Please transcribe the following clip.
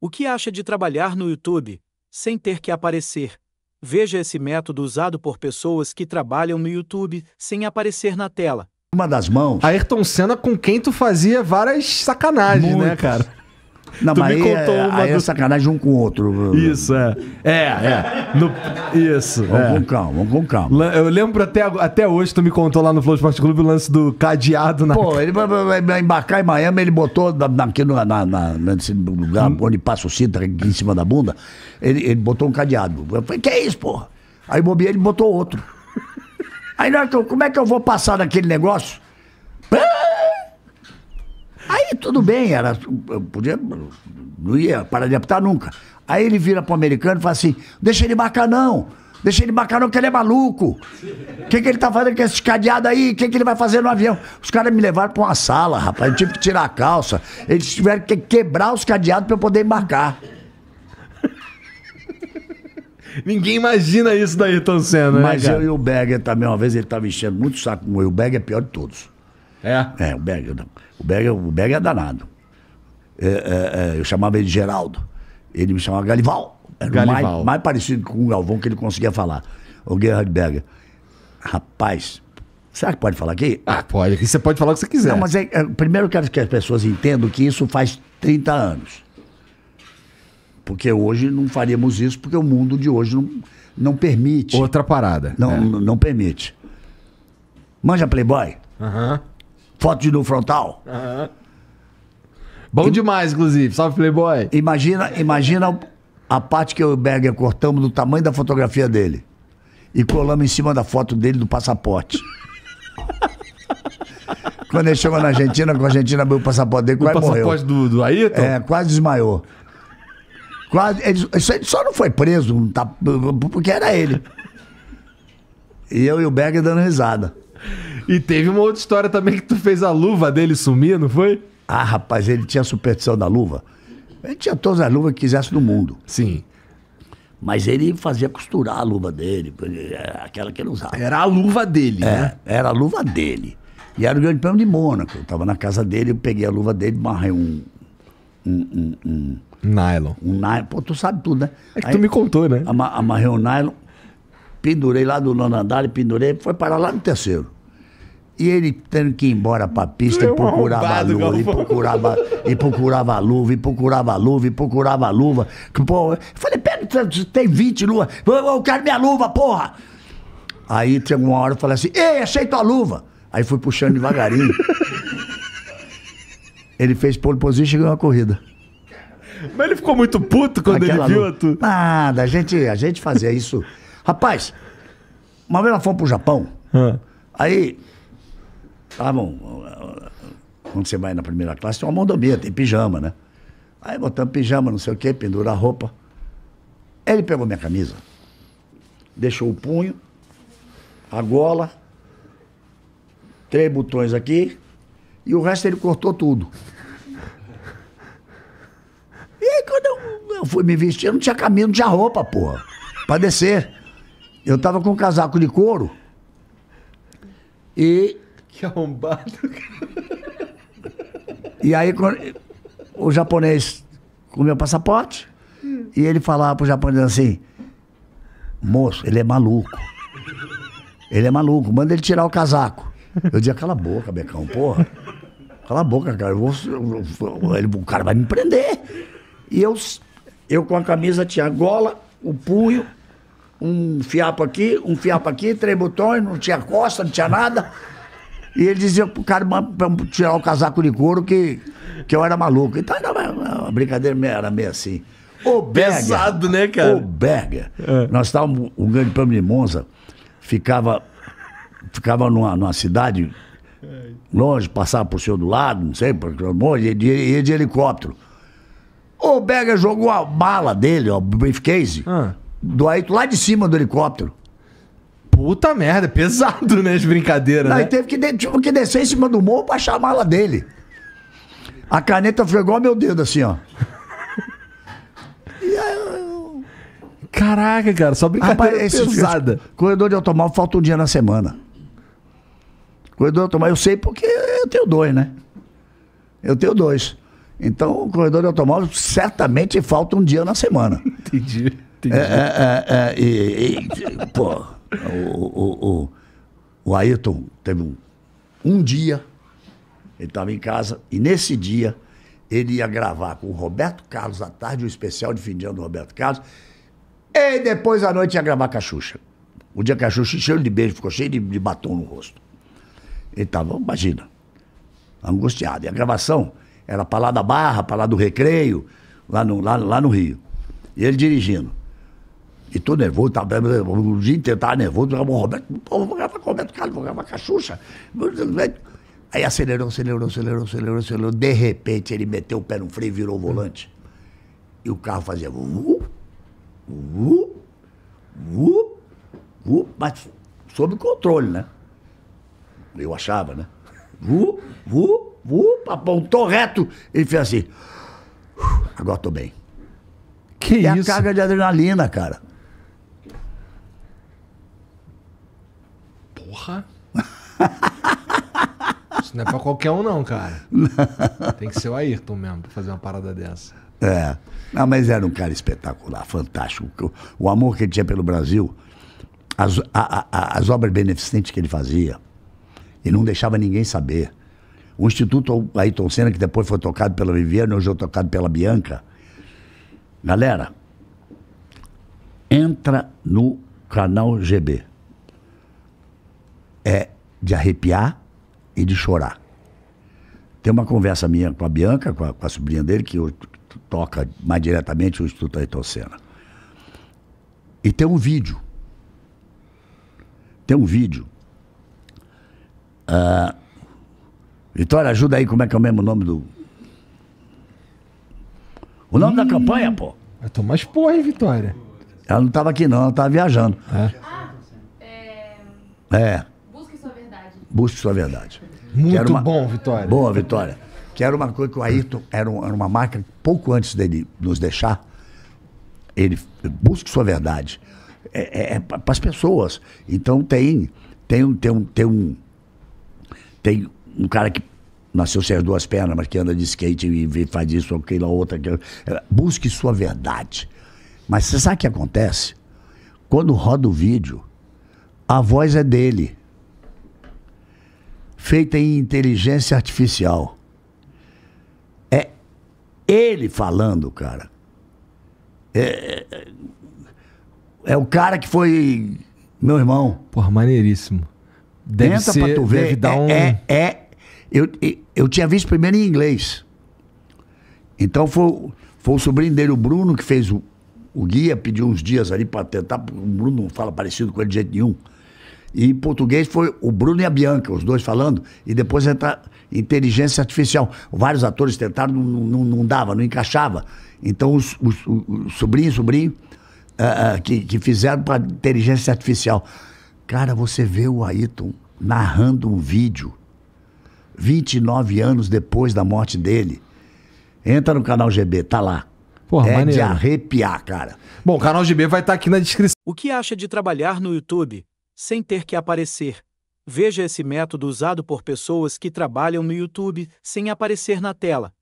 O que acha de trabalhar no YouTube, sem ter que aparecer? Veja esse método usado por pessoas que trabalham no YouTube sem aparecer na tela. Uma das mãos. Ayrton Senna com quem tu fazia várias sacanagens, né, cara? Não, tu mas me aí, contou é, uma. Aí é do... é sacanagem um com o outro. Isso, é. é. É, é. No... Isso. Vamos é. com calma, vamos com calma. Eu lembro até, até hoje, tu me contou lá no Flow Esporte Clube o lance do cadeado na. Pô, ele vai embarcar em Miami, ele botou aqui na, na, na, nesse lugar hum. onde passa o cinto, aqui em cima da bunda, ele, ele botou um cadeado. Eu falei, que é isso, porra? Aí bobeei, ele botou outro. Aí, como é que eu vou passar daquele negócio? Tudo bem, era, podia, não ia parar de apitar nunca. Aí ele vira pro americano e fala assim: deixa ele marcar não. Deixa ele marcar não, que ele é maluco. O que, que ele tá fazendo com esse cadeado aí? O que, que ele vai fazer no avião? Os caras me levaram pra uma sala, rapaz. Eu tive que tirar a calça. Eles tiveram que quebrar os cadeados para eu poder embarcar. Ninguém imagina isso daí Ayrton né? Mas eu e o Berger também, uma vez ele estava enchendo muito saco com o Berger é pior de todos. É? É, o Berger não. O Berger, é o é danado. É, é, é, eu chamava ele de Geraldo. Ele me chamava Galival. Era Galival. Mais, mais, parecido com o Galvão que ele conseguia falar. O Gerhard Berger. Rapaz, será que pode falar aqui? Ah, pode. Aqui você pode falar o que você quiser. Não, mas é, é primeiro eu quero que as pessoas entendam que isso faz 30 anos. Porque hoje não faríamos isso, porque o mundo de hoje não, não permite. Outra parada. Não, né? não, não permite. Manja Playboy? Aham. Uhum foto de nu frontal. Uhum. Bom e, demais, inclusive. Salve, Playboy. Imagina, imagina a parte que eu e o Berger cortamos do tamanho da fotografia dele. E colamos em cima da foto dele do passaporte. Quando ele chegou na Argentina, com a Argentina abriu o passaporte dele, quase passaporte morreu. passaporte do, do Ayrton? É, quase desmaiou. Quase, ele, ele só não foi preso, tá, porque era ele. E eu e o Berger dando risada. E teve uma outra história também que tu fez a luva dele sumir, não foi? Ah, rapaz, ele tinha superstição da luva. Ele tinha todas as luvas que quisesse no mundo. Sim. Mas ele fazia costurar a luva dele, é, aquela que ele usava. Era a luva dele, é, né? Era a luva dele. E era o grande prêmio de Mônaco. Eu tava na casa dele, eu peguei a luva dele, marrei um. Um. um, um nylon. Um nylon. Pô, tu sabe tudo, né? É que Aí, tu me contou, né? Amarrei um nylon, pendurei lá do nono andar, pendurei, foi parar lá no terceiro. E ele tendo que ir embora pra pista e procurava, luva, e procurava, e procurava luva, e procurava luva, e procurava luva, e procurava luva. Eu falei, pera, tem 20 luvas. Eu, eu quero minha luva, porra! Aí chegou uma hora eu falei assim, ei, achei tua luva. Aí fui puxando devagarinho. ele fez pole position e chegou na corrida. Mas ele ficou muito puto quando Aquela ele viu luva. tu. Nada, a gente, a gente fazia isso. Rapaz, uma vez nós fomos pro Japão, hum. aí ah, bom, quando você vai na primeira classe, tem uma mondomia, tem pijama, né? Aí botamos pijama, não sei o quê, pendura a roupa. Ele pegou minha camisa, deixou o punho, a gola, três botões aqui, e o resto ele cortou tudo. E aí quando eu, eu fui me vestir, eu não tinha camisa, não tinha roupa, porra, pra descer. Eu tava com um casaco de couro e que é arrombado. E aí o japonês com meu passaporte e ele falava pro japonês assim: Moço, ele é maluco. Ele é maluco, manda ele tirar o casaco. Eu dizia: Cala a boca, Becão, porra. Cala a boca, cara. Vou, ele, o cara vai me prender. E eu, eu com a camisa tinha gola, o punho, um fiapo aqui, um fiapo aqui, três botões, não tinha costa, não tinha nada. E ele dizia pro cara pra tirar o casaco de couro que, que eu era maluco. Então era uma, brincadeira era meio assim. O Berger, Pesado, né, cara? O Berger. É. Nós estávamos, o grande prêmio de Monza ficava, ficava numa, numa cidade longe, passava por seu do lado, não sei, por ia de, de helicóptero. O Berger jogou a bala dele, o briefcase, ah. do aí lá de cima do helicóptero. Puta merda, é pesado, né? As brincadeiras, Aí né? teve que, de, tipo, que descer em cima do morro pra achar a mala dele. A caneta foi igual meu dedo, assim, ó. E aí, eu... Caraca, cara, só brincadeira Rapaz, pesada. Esse, corredor de automóvel falta um dia na semana. Corredor de automóvel, eu sei porque eu tenho dois, né? Eu tenho dois. Então, o corredor de automóvel certamente falta um dia na semana. Entendi, entendi. É, é, é, é e, e, pô... O, o, o, o Ayrton teve um, um dia, ele estava em casa, e nesse dia ele ia gravar com o Roberto Carlos à tarde, o um especial de fim de ano do Roberto Carlos, e depois à noite ia gravar com a Xuxa. O dia que a Xuxa encheu de beijo, ficou cheio de, de batom no rosto. Ele estava, imagina, angustiado. E a gravação era para lá da Barra, para lá do Recreio, lá no, lá, lá no Rio. E ele dirigindo. E tô nervoso, tá, o dia inteiro tava nervoso, tava Roberto, vou gravar com o Roberto Carlos, vou gravar com a Xuxa. Aí acelerou, acelerou, acelerou, acelerou, acelerou. De repente ele meteu o pé no freio e virou o volante. E o carro fazia vu, vu, vu, vu, mas sob controle, né? Eu achava, né? Vu, vu, vu, apontou reto. Ele fez assim, agora tô bem. Que é isso? a carga de adrenalina, cara. Porra! Isso não é pra qualquer um, não, cara. Tem que ser o Ayrton mesmo pra fazer uma parada dessa. É. Não, mas era um cara espetacular, fantástico. O amor que ele tinha pelo Brasil, as, a, a, as obras beneficentes que ele fazia, ele não deixava ninguém saber. O Instituto Ayrton Senna, que depois foi tocado pela Viviane, hoje é tocado pela Bianca. Galera, entra no canal GB é de arrepiar e de chorar. Tem uma conversa minha com a Bianca, com a, com a sobrinha dele, que toca mais diretamente o Instituto Ayrton Senna. E tem um vídeo. Tem um vídeo. Ah, Vitória, ajuda aí como é que é o mesmo nome do. O nome da campanha, pô. tô mais porra, hein, Vitória? Ela não estava aqui, não, ela tava viajando. É. Ah, é. é. Busque sua verdade. Muito uma... bom, Vitória. Boa, Vitória. Que era uma coisa que o Ayrton era, um, era uma marca pouco antes dele nos deixar, ele busque sua verdade. É, é, é para as pessoas. Então tem, tem, tem, um, tem um. Tem um cara que nasceu sem as duas pernas, mas que anda de skate e faz isso, aquilo, outra. Aquilo. É, busque sua verdade. Mas você sabe o que acontece? Quando roda o vídeo, a voz é dele feita em inteligência artificial. É ele falando, cara. É, é, é, o cara que foi meu irmão. Porra, maneiríssimo. Deve Tenta ser, pra tu ver. Deve dar é, um... é, é eu, eu tinha visto primeiro em inglês. Então foi, foi o sobrinho dele, o Bruno, que fez o, o guia, pediu uns dias ali para tentar. O Bruno não fala parecido com ele de jeito nenhum. E em português foi o Bruno e a Bianca, os dois falando. E depois entra inteligência artificial. Vários atores tentaram, não, não, não dava, não encaixava. Então, os, os, o sobrinho e sobrinho uh, uh, que, que fizeram para inteligência artificial. Cara, você vê o Ayrton narrando um vídeo 29 anos depois da morte dele. Entra no canal GB, tá lá. Porra, é maneiro. de arrepiar, cara. Bom, o canal GB vai estar tá aqui na descrição. O que acha de trabalhar no YouTube? sem ter que aparecer. Veja esse método usado por pessoas que trabalham no YouTube sem aparecer na tela.